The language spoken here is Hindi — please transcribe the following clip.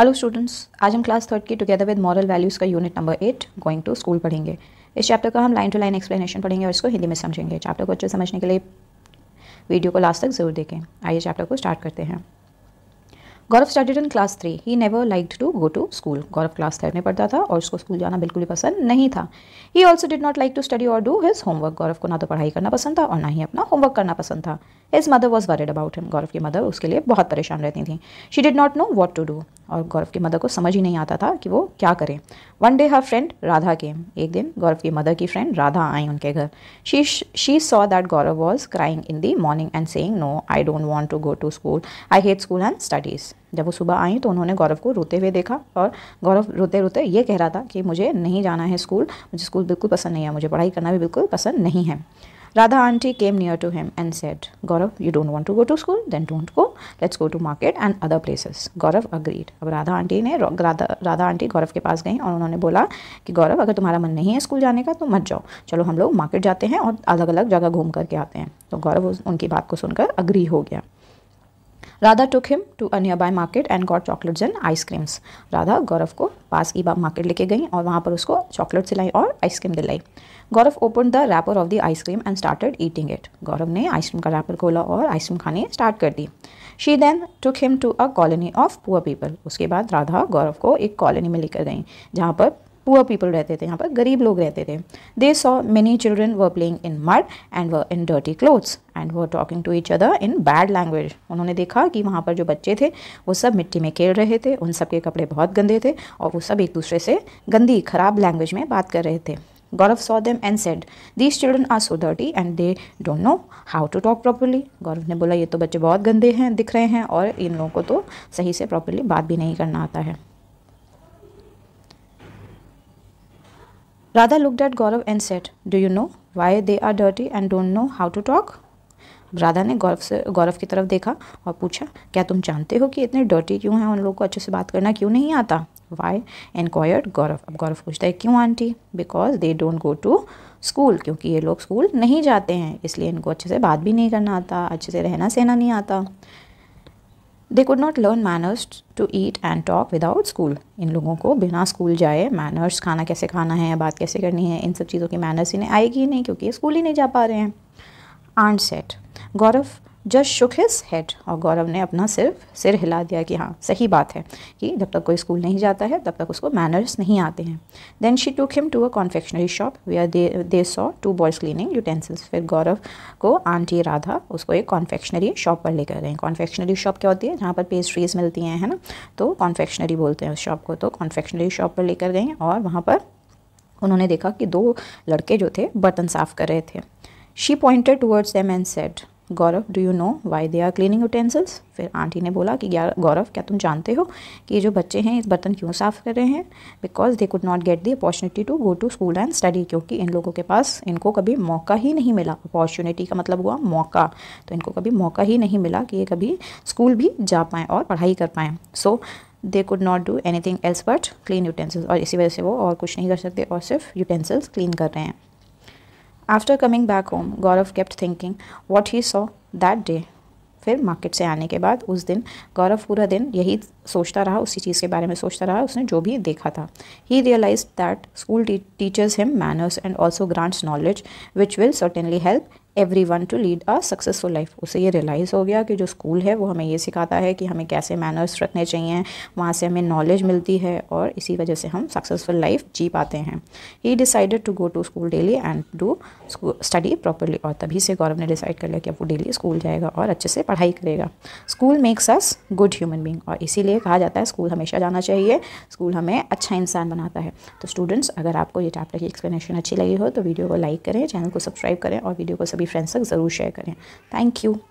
हेलो स्टूडेंट्स आज हम क्लास थर्ड की टुगेदर विद मॉरल वैल्यूज़ का unit number eight going to school पढ़ेंगे इस चैप्टर का हम लाइन टू लाइन एक्सप्लेनेशन पढ़ेंगे और इसको हिंदी में समझेंगे चैप्टर को अच्छे समझने के लिए वीडियो को लास्ट तक जरूर देखें आइए चैप्टर को स्टार्ट करते हैं Gaurav studied in class three he never like to go to school Gaurav class third में पढ़ता था और उसको स्कूल जाना बिल्कुल भी पसंद नहीं था he also did not like to study और डू हिज होमवर्क गौरव को ना तो पढ़ाई करना पसंद था और ना ही अपना होमवर्क करना पसंद था his mother was worried about him Gaurav की मदर उसके लिए बहुत परेशान रहती थी she did not know what to do और गौरव की मदर को समझ ही नहीं आता था कि वो क्या करें one day her friend Radha came एक दिन गौरव की मदर की फ्रेंड राधा आई उनके घर she she saw that Gaurav was crying in the morning and saying no I don't want to go to school I hate school and studies जब वो सुबह आई तो उन्होंने गौरव को रोते हुए देखा और गौरव रोते रोते ये कह रहा था कि मुझे नहीं जाना है स्कूल मुझे स्कूल बिल्कुल पसंद नहीं है मुझे पढ़ाई करना भी बिल्कुल पसंद नहीं है Radha auntie came near to him and said, Gaurav, you don't want to go to school? Then don't go. Let's go to market and other places. Gaurav agreed. अब राधा आंटी ने राधा राधा आंटी गौरव के पास गई और उन्होंने बोला कि गौरव अगर तुम्हारा मन नहीं है स्कूल जाने का तो मत जाओ चलो हम लोग मार्केट जाते हैं और अलग अलग जगह घूम करके आते हैं तो गौरव उनकी बात को सुनकर अग्री हो गया Radha took him to a nearby market and got chocolates and ice creams Radha Gaurav को पास की मार्केट लेके गई और वहाँ पर उसको चॉकलेट सिलाई और आइसक्रीम दिलाई Gaurav open the wrapper of the ice cream and started eating it Gaurav ने आइसक्रीम का रैपर खोला और आइसक्रीम खाने स्टार्ट कर दी she then took him to a colony of poor people उसके बाद राधा गौरव को एक कॉलोनी में लेकर गई जहाँ पर पुअर पीपल रहते थे यहाँ पर गरीब लोग रहते थे they saw many children were playing in mud and were in dirty clothes and were talking to each other in bad language उन्होंने देखा कि वहाँ पर जो बच्चे थे वो सब मिट्टी में खेल रहे थे उन सब के कपड़े बहुत गंदे थे और वो सब एक दूसरे से गंदी खराब लैंग्वेज में बात कर रहे थे Gaurav saw them and said these children are so dirty and they don't know how to talk properly Gaurav ने बोला ये तो बच्चे बहुत गंदे हैं दिख रहे हैं और इन लोगों को तो सही से प्रॉपरली बात भी नहीं करना आता है Radha looked at Gaurav and said, Do you know why they are dirty and don't know how to talk? Radha ने गौरव से गौरव की तरफ देखा और पूछा क्या तुम जानते हो कि इतने डर्टी क्यों हैं उन लोगों को अच्छे से बात करना क्यों नहीं आता वाई एनक्वायर्ड गौरव अब गौरव पूछता है क्यों aunty because they don't go to school क्योंकि ये लोग स्कूल नहीं जाते हैं इसलिए इनको अच्छे से बात भी नहीं करना आता अच्छे से रहना सहना नहीं आता they could not learn manners to eat and talk without school इन लोगों को बिना स्कूल जाए मैनर्स खाना कैसे खाना है बात कैसे करनी है इन सब चीज़ों की मैनर्स इन्हें आएगी ही नहीं क्योंकि स्कूल ही नहीं जा पा रहे हैं aunt said Gaurav just shook his head और गौरव ने अपना सिर्फ सिर हिला दिया कि हाँ सही बात है कि जब तक कोई स्कूल नहीं जाता है तब तक उसको मैनर्स नहीं आते हैं then she took him to a confectionery shop we are they saw two boys cleaning utensils फिर गौरव को आंटी राधा उसको एक कॉन्फेक्शनरी शॉप पर लेकर गए कॉन्फेक्शनरी शॉप क्या होती है जहाँ पर पेस्ट्रीज मिलती हैं है ना तो कॉन्फेक्शनरी बोलते हैं उस शॉप को तो कॉन्फेक्शनरी शॉप पर लेकर गए और वहाँ पर उन्होंने देखा कि दो लड़के जो थे बर्तन साफ़ कर रहे थे she pointed towards them and said Gaurav do you know why they are cleaning utensils फिर आंटी ने बोला कि यार गौरव क्या तुम जानते हो कि ये जो बच्चे हैं इस बर्तन क्यों साफ़ कर रहे हैं because they could not get the opportunity to go to school and study क्योंकि इन लोगों के पास इनको कभी मौका ही नहीं मिला अपॉर्चुनिटी का मतलब हुआ मौका तो इनको कभी मौका ही नहीं मिला कि ये कभी स्कूल भी जा पाएँ और पढ़ाई कर पाएँ so so, they could not do anything else but clean utensils और इसी वजह से वो और कुछ नहीं कर सकते और सिर्फ यूटेंसिल्स क्लीन कर रहे हैं after coming back home Gaurav kept thinking what he saw that day फिर मार्केट से आने के बाद उस दिन गौरव पूरा दिन यही सोचता रहा उसी चीज़ के बारे में सोचता रहा उसने जो भी देखा था he realise that school teachers him manners and also grants knowledge which will certainly help everyone to lead a successful life उसे ये रियलाइज़ हो गया कि जो स्कूल है वो हमें ये सिखाता है कि हमें कैसे मैनर्स रखने चाहिए वहाँ से हमें नॉलेज मिलती है और इसी वजह से हम सक्सेसफुल लाइफ जी पाते हैं he decided to go to school daily and do study properly और तभी से गौरव ने डिसाइड कर लिया कि अब वो डेली स्कूल जाएगा और अच्छे से पढ़ाई करेगा school makes us good human being और इसीलिए कहा जाता है स्कूल हमेशा जाना चाहिए स्कूल हमें अच्छा इंसान बनाता है तो स्टूडेंट्स अगर आपको ये चैप्टर की एक्सप्लेनेशन अच्छी लगी हो तो वीडियो को लाइक करें चैनल को सब्सक्राइब करें और वीडियो को सब सभी फ्रेंड्स तक ज़रूर शेयर करें थैंक यू